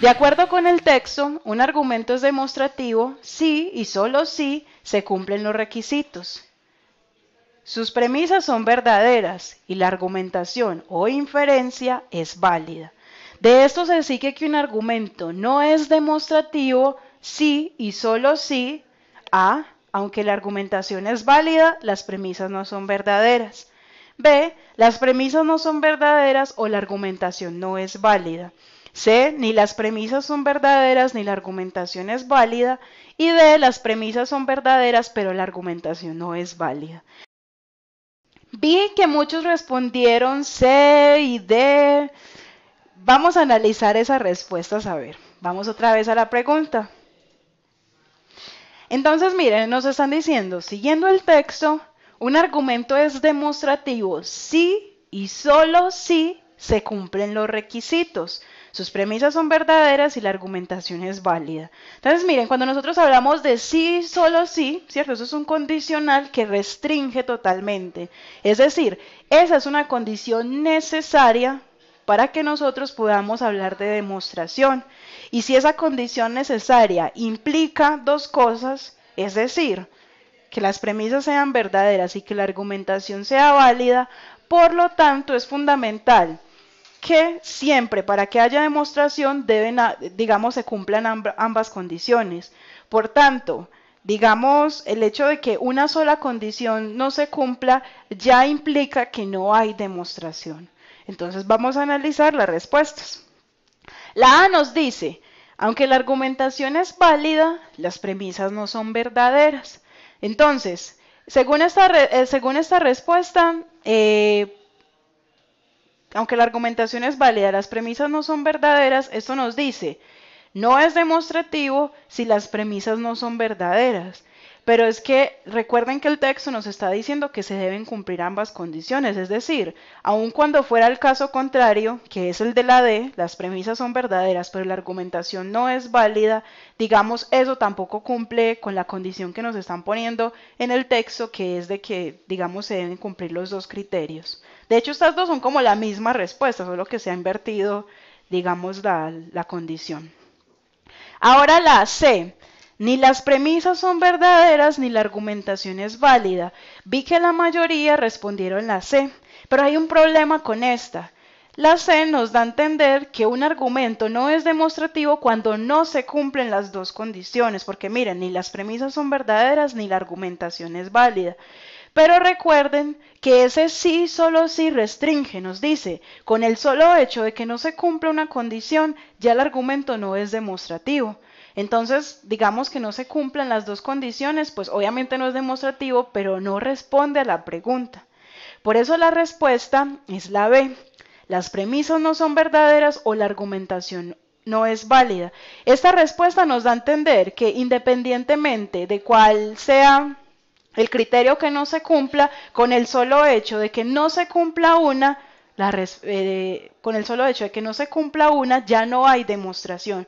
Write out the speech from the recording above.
De acuerdo con el texto, un argumento es demostrativo si y solo si se cumplen los requisitos. Sus premisas son verdaderas y la argumentación o inferencia es válida. De esto se sigue que un argumento no es demostrativo si y solo si A, aunque la argumentación es válida, las premisas no son verdaderas. B, las premisas no son verdaderas o la argumentación no es válida. C. Ni las premisas son verdaderas ni la argumentación es válida. Y D. Las premisas son verdaderas pero la argumentación no es válida. Vi que muchos respondieron C y D. Vamos a analizar esas respuestas a ver. Vamos otra vez a la pregunta. Entonces, miren, nos están diciendo, siguiendo el texto, un argumento es demostrativo sí y solo sí, se cumplen los requisitos. Sus premisas son verdaderas y la argumentación es válida. Entonces, miren, cuando nosotros hablamos de sí, solo sí, ¿cierto? Eso es un condicional que restringe totalmente. Es decir, esa es una condición necesaria para que nosotros podamos hablar de demostración. Y si esa condición necesaria implica dos cosas, es decir, que las premisas sean verdaderas y que la argumentación sea válida, por lo tanto es fundamental que siempre para que haya demostración deben, digamos, se cumplan ambas condiciones. Por tanto, digamos, el hecho de que una sola condición no se cumpla ya implica que no hay demostración. Entonces vamos a analizar las respuestas. La A nos dice, aunque la argumentación es válida, las premisas no son verdaderas. Entonces, según esta, eh, respuesta, eh, aunque la argumentación es válida, las premisas no son verdaderas, esto nos dice, no es demostrativo si las premisas no son verdaderas. Pero es que recuerden que el texto nos está diciendo que se deben cumplir ambas condiciones, es decir, aun cuando fuera el caso contrario, que es el de la D, las premisas son verdaderas, pero la argumentación no es válida, digamos, eso tampoco cumple con la condición que nos están poniendo en el texto, que es de que, digamos, se deben cumplir los dos criterios. De hecho, estas dos son como la misma respuesta, solo que se ha invertido, digamos, la, la condición. Ahora la C. Ni las premisas son verdaderas ni la argumentación es válida. Vi que la mayoría respondieron la C, pero hay un problema con esta. La C nos da a entender que un argumento no es demostrativo cuando no se cumplen las dos condiciones, porque miren, ni las premisas son verdaderas ni la argumentación es válida. Pero recuerden que ese sí solo sí restringe, nos dice, con el solo hecho de que no se cumpla una condición, ya el argumento no es demostrativo. Entonces, digamos que no se cumplan las dos condiciones, pues obviamente no es demostrativo, pero no responde a la pregunta. Por eso la respuesta es la B. Las premisas no son verdaderas o la argumentación no es válida. Esta respuesta nos da a entender que independientemente de cuál sea el criterio que no se cumpla, con el solo hecho de que no se cumpla una, eh, con el solo hecho de que no se cumpla una, ya no hay demostración.